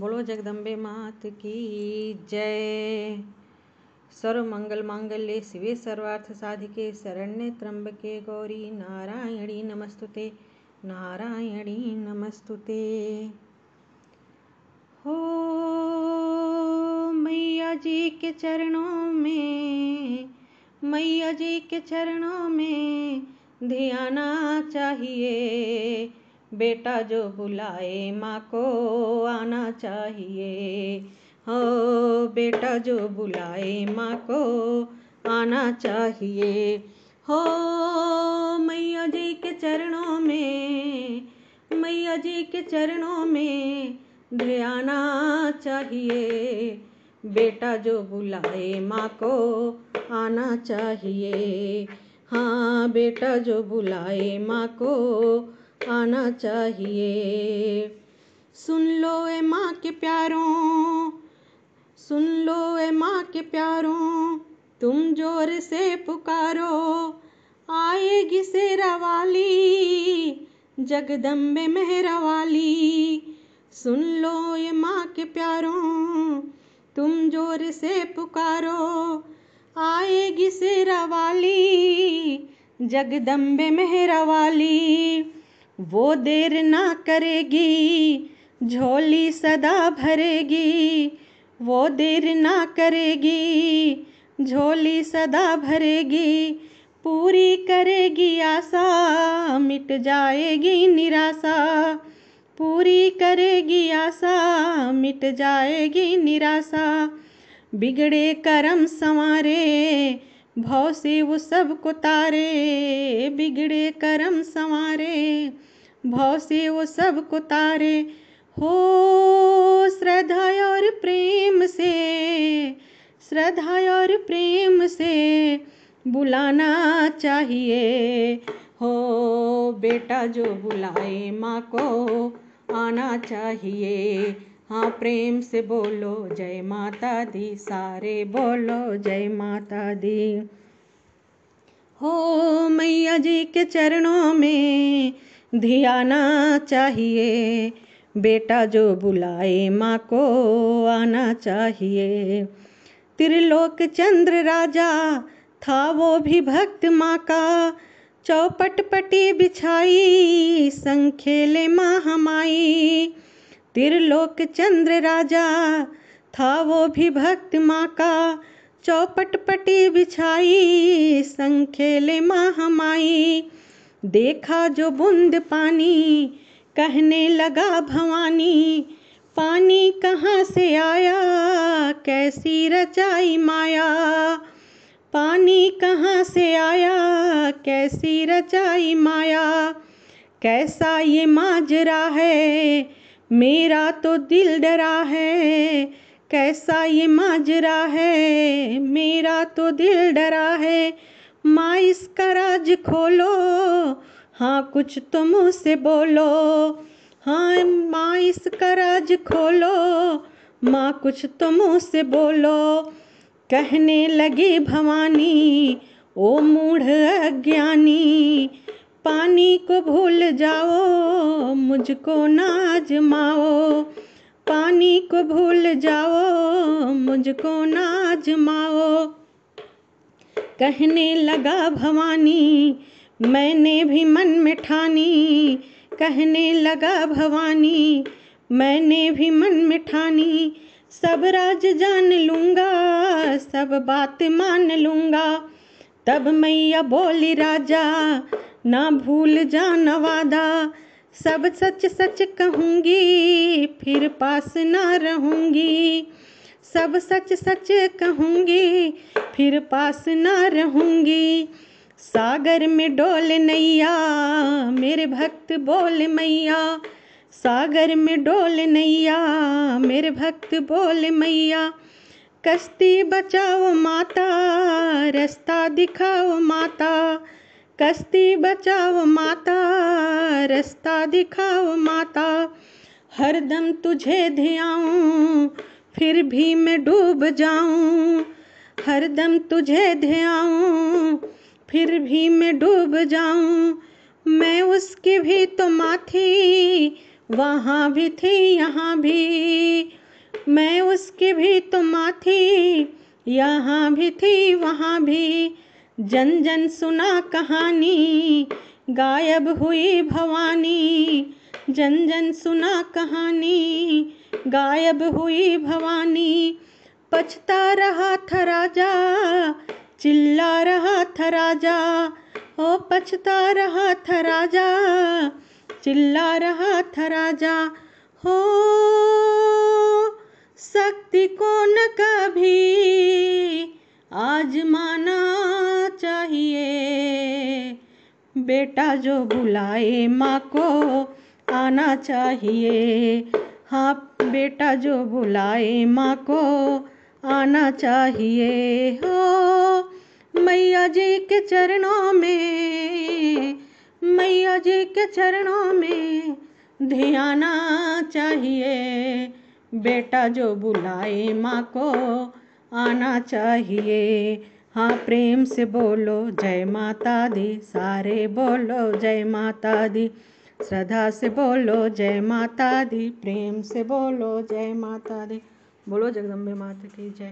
बोलो जगदम्बे मात की जय सर्व मंगल मांगल्य शिवे सर्वार्थ साधिके शरण्य त्र्यंबके गौरी नारायणी नमस्तुते नारायणी नमस्तुते हो मैया जी के चरणों में मैया जी के चरणों में ध्याना चाहिए बेटा जो बुलाए माँ को आना चाहिए हो बेटा जो बुलाए माँ को आना चाहिए हो मैया जी के चरणों में मैया जी के चरणों में ध्याना चाहिए बेटा जो बुलाए माँ को आना चाहिए हाँ बेटा जो बुलाए माँ को आना चाहिए सुन लो ए माँ के प्यारों सुन लो ए माँ के प्यारों तुम जोर से पुकारो आएगी सेरा वाली जगदम्बे मेहरा वाली सुन लो ये माँ के प्यारों तुम जोर से पुकारो आएगी सेरा वाली जगदम्बे मेहरा वाली वो देर ना करेगी झोली सदा भरेगी वो देर ना करेगी झोली सदा भरेगी पूरी करेगी आशा मिट जाएगी निराशा पूरी करेगी आशा मिट जाएगी निराशा बिगड़े कर्म संवारे भव से वो सब को तारे बिगड़े कर्म संवारे भव से वो सब को तारे हो श्रद्धा और प्रेम से श्रद्धा और प्रेम से बुलाना चाहिए हो बेटा जो बुलाए माँ को आना चाहिए हाँ प्रेम से बोलो जय माता दी सारे बोलो जय माता दी हो मैया जी के चरणों में ध्याना चाहिए बेटा जो बुलाए माँ को आना चाहिए त्रिलोक चंद्र राजा था वो भी भक्त माँ का चौपट पटी बिछाई संखेले माँ हमाई त्रिलोक चंद्र राजा था वो भी भक्त माँ का चौपट पटी बिछाई संखेले महामाई देखा जो बूंद पानी कहने लगा भवानी पानी कहाँ से आया कैसी रचाई माया पानी कहाँ से आया कैसी रचाई माया कैसा ये माजरा है मेरा तो दिल डरा है कैसा ये माजरा है मेरा तो दिल डरा है माँ इसका राज खोलो हाँ कुछ तो मुँह से बोलो हाँ माँ इसका राज खोलो माँ कुछ तो मुँह से बोलो कहने लगी भवानी ओ मूढ़ अज्ञानी पानी को भूल जाओ मुझको नाजमाओ पानी को भूल जाओ मुझको नाजमाओ कहने लगा भवानी मैंने भी मन में ठानी कहने लगा भवानी मैंने भी मन में ठानी सब राज जान लूँगा सब बात मान लूँगा तब मैया बोली राजा ना भूल जाना वादा सब सच सच कहूँगी फिर पास ना रहूँगी सब सच सच कहूँगी फिर पास ना रहूँगी सागर में डोल नैया मेरे भक्त बोल मैया सागर में डोल नैया मेरे भक्त बोल मैया कश्ती बचाओ माता रास्ता दिखाओ माता કસ્તી माता માતા રસ્તા माता हर हरदम तुझे ध्याऊं फिर भी मैं डूब जाऊं हरदम तुझे ध्याऊं फिर भी मैं डूब जाऊं मैं उसकी भी तो माँ थी वहाँ भी थी यहाँ भी मैं उसकी भी तो माँ थी यहाँ भी थी वहाँ भी जन जन सुना कहानी गायब हुई भवानी जन जन सुना कहानी गायब हुई भवानी पछता रहा था राजा चिल्ला रहा था राजा ओ पछता रहा था राजा चिल्ला रहा था राजा हो शक्ति को न कभी आजमाना चाहिए बेटा जो बुलाए माँ को आना चाहिए हाँ बेटा जो बुलाए माँ को आना चाहिए हो मैया जी के चरणों में मैया जी के चरणों में ध्याना चाहिए बेटा जो बुलाए माँ को आना चाहिए हाँ प्रेम से बोलो जय माता दी सारे बोलो जय माता दी श्रद्धा से बोलो जय माता दी प्रेम से बोलो जय माता दी बोलो जगदम्बे माता की जय